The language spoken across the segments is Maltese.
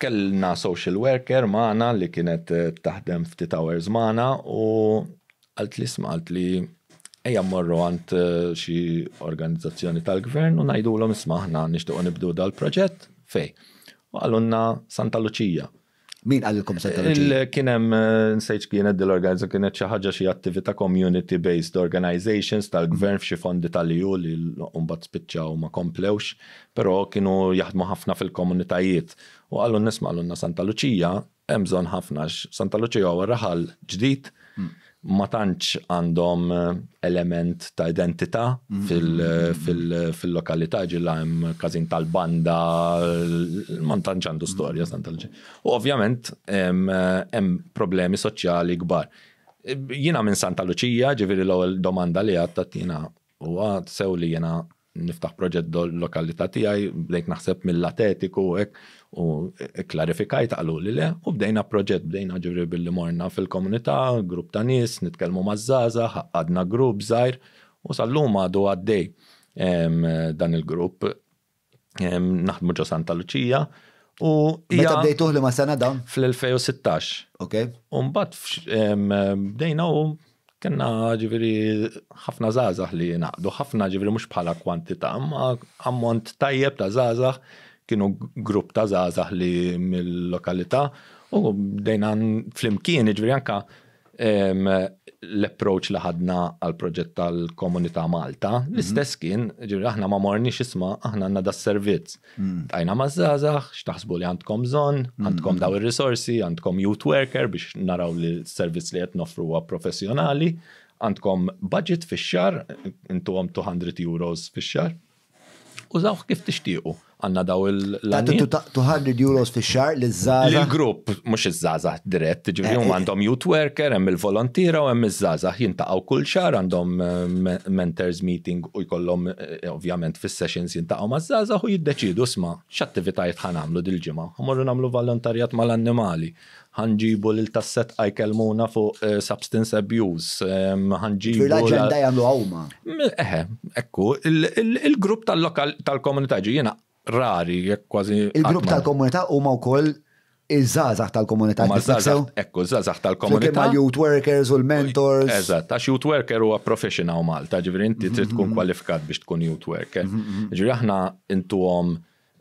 kellna social worker maħna li kienet eh, taħdem ftit hours maħna u għalt li sma għalt li ejja morru għant eh, xi organizzazzjoni tal-gvern u najdu l-om smaħna nishtuqo nibdu dal-proġett fej. U għallunna Santa Lucia Min għallilkom Scientology? Kienem, eh, nsejċ kienet dil-organizza kienet xaħġa xie attività community-based organizations tal-gvern f'xi fondi tal-ju li l-umbat spiċċaw ma komplewx, pero kienu jaħdmu ħafna fil-komunitajiet. U għallu nisma għallu Santa Lucia, emżon ħafna Santa Lucia għu raħal ġdijt, mm ma tantx għandhom eh, element ta' identità mm. fil-lokalità ġilla hemm każin tal-banda, ma tantx għandu storja mm. tal U ovvjament eh, hemm problemi soċjali kbar. Jina minn Santa Lucia, ġifiri l-ewwel domanda li għatta tina u għad sew li jena niftaħ proġett lokalità tiegħi, bdejt naħseb mill-atetiku hekk u klarifikajt qalu li le u bdejna proġett bdejna ġuri billi morna fil-komunità, grupp ta' nies, nitkellmu maż żaża għadna grupp żgħir u sal-lum għadu għaddej dan il-grupp naħdmu ġo Santa Luċija. U Meta bdejtuh li ma sena dan? Fl-2016. Ok. bat bdejna u kena ġiviri ħafna zazax li naqdu, ħafna ġiviri mux bħala kwantita, amma ammont tajjeb ta' zazax, kienu grupp ta' zazax li mill-lokalita, u dejna fl-imkien ġiviri anka l-approach li ħadna għal proġett tal-Komunità Malta, mhm. l-istess kien, ġiri, aħna ma morni xisma, aħna għanna da servizz. Mm. Tajna ma zazax, xtaħsbu li għandkom zon, mm. għandkom daw il resorsi għandkom youth worker biex naraw li servizz li jtnofru għu professjonali, għandkom budget fi xar, intu għom 200 euros fi xar, użawx kif tixtiequ għanna daw il- Tuħarrid euros fi xar li zaza. Il-grupp, mux iż-żaza dirett, għum eh, eh. għandhom youth worker, hemm il-volontira u hemm iż-żaza jintaqaw kull xar għandhom eh, mentors meeting u jkollhom ovvjament fis-sessions jintaqaw ma' żaza u jiddeċidu sma x'attivitajiet għamlu dil-ġimgħa. Morru nagħmlu volontarjat mal-annimali ħanġibu l tasset kelmuna fuq substance abuse, ehm, ħanġibu. Fil-ħagġenda jamlu għawma. Eħe, ekku, il-grupp tal-lokal tal-komunità ġi jena rari, jek kważi. Il-grupp tal-komunità huma wkoll iż-żazax tal-komunità. Ma żazax, ekku, żazax tal-komunità. Ma youth workers u l-mentors. Eżatt, għax youth worker huwa professional Malta, ġifieri inti trid tkun mhm, mhm, mhm. kwalifikat biex tkun youth worker. Ġifieri aħna intuhom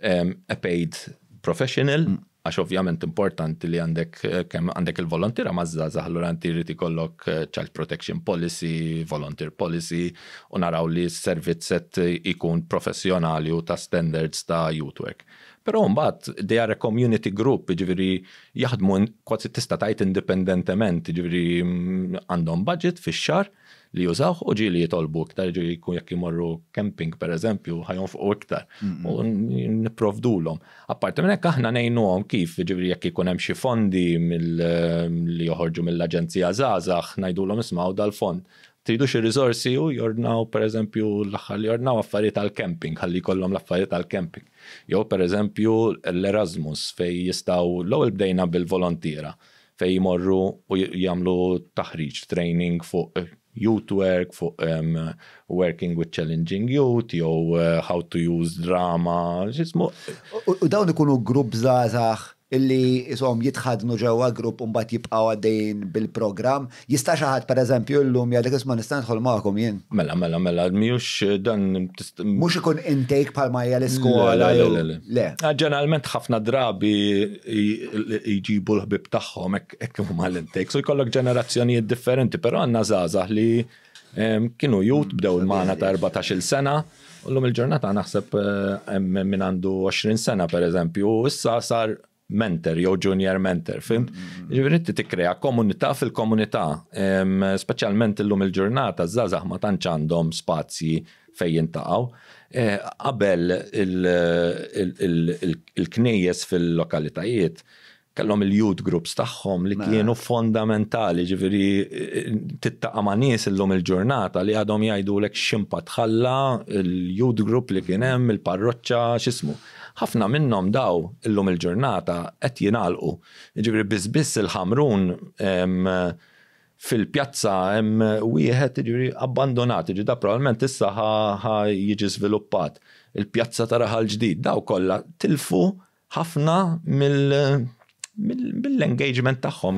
a paid professional għax ovvjament importanti li għandek eh, kemm għandek il-volontira mażda zaħallura inti irid kollok eh, child protection policy, volunteer policy u naraw li s-servizzet ikun professjonali u ta' standards ta' youth work. Però mbagħad they are a community group, jiġifieri jaħdmu kważi tista' tajt indipendentement, jiġifieri mm, għandhom budget fix-xar, li jużawh u ġili jitolbu iktar, ġili jkun jekk imorru camping per eżempju, ħajon fuq iktar u l-om. Apparti minn hekk aħna ngħinuhom kif ġili jekk ikun hemm xi fondi li joħorġu mill-Aġenzija Żgħażagħ ngħidulhom ismgħu dal-fond tridu xi riżorsi u jordnaw pereżempju l-aħħar li jordnaw affarijiet għal camping, ħalli kollhom l-affarijiet għal camping. Jew pereżempju l-Erasmus fej jistgħu l-ewwel bdejna bil-volontiera fej jmorru u jagħmlu taħriġ training fuq youth work, fuq um, working with challenging youth, jew uh, how to use drama, xismu. U dawn ikunu grupp zazax illi jisom jitħadnu ġewwa grupp u mbagħad jibqgħu għaddejn bil-programm. Jista' xi ħadd pereżempju llum jgħidlek isma' nista' nidħol magħhom jien. Mela mela mela mhijiex dan mhux ikun intake bħalma hija l-iskola. Le. Ah, ġeneralment ħafna drabi jġibu l-ħbib tagħhom hekk huma l-intake. So jkollok ġenerazzjonijiet differenti, però għandna żgħażagħ li kienu jut bdew il-mana mm, ta' 14 sena, u l-lum il-ġurnata naħseb minn għandu 20 sena per eżempju, issa sar mentor jew junior mentor, fim? Mm-hmm. Ġifieri t komunità fil-komunità, speċjalment illum il-ġurnata zazah ma tantx għandhom spazji fejn jintaqgħu. E, qabel il-knejjes fil-lokalitajiet kellhom il-youth groups tagħhom li kienu fondamentali, ġifieri e, tittaqa' ma' nies illum il-ġurnata li għadhom jgħidulek x'impa tħalla, il-youth group li kien hemm, il-parroċċa, x'ismu ħafna minnhom daw illum il-ġurnata qed jingħalqu. Jiġifieri biss il-ħamrun fil-pjazza hemm wieħed jiġri abbandonat, jiġri da probablement issa ħa jiġi żviluppat. Il-pjazza ta' raħal ġdid daw kollha tilfu ħafna mill-engagement tagħhom.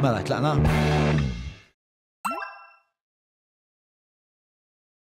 Mela tlaqna.